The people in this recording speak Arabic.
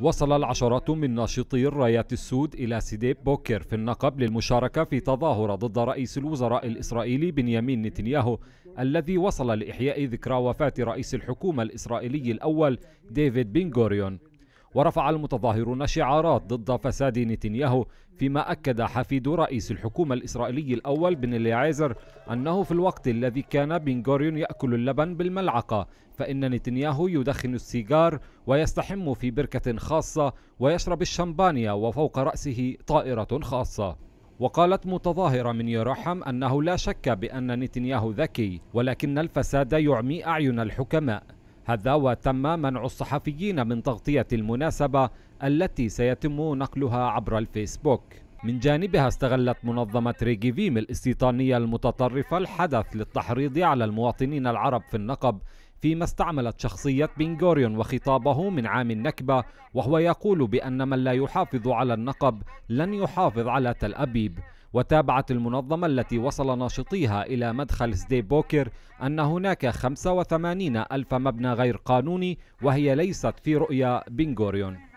وصل العشرات من ناشطي الرايات السود إلى سيديب بوكر في النقب للمشاركة في تظاهرة ضد رئيس الوزراء الإسرائيلي بنيامين نتنياهو الذي وصل لإحياء ذكرى وفاة رئيس الحكومة الإسرائيلي الأول ديفيد بن غوريون ورفع المتظاهرون شعارات ضد فساد نتنياهو فيما أكد حفيد رئيس الحكومة الإسرائيلي الأول بن اليعازر أنه في الوقت الذي كان بن غوريون يأكل اللبن بالملعقة فإن نتنياهو يدخن السيجار ويستحم في بركة خاصة ويشرب الشمبانيا وفوق رأسه طائرة خاصة وقالت متظاهرة من يرحم أنه لا شك بأن نتنياهو ذكي ولكن الفساد يعمي أعين الحكماء هذا وتم منع الصحفيين من تغطية المناسبة التي سيتم نقلها عبر الفيسبوك من جانبها استغلت منظمة ريجيفيم الاستيطانية المتطرفة الحدث للتحريض على المواطنين العرب في النقب فيما استعملت شخصية بنغوريون وخطابه من عام النكبة وهو يقول بأن من لا يحافظ على النقب لن يحافظ على تل أبيب وتابعت المنظمة التي وصل ناشطيها إلى مدخل سدي بوكر أن هناك 85 ألف مبنى غير قانوني وهي ليست في رؤية بنغوريون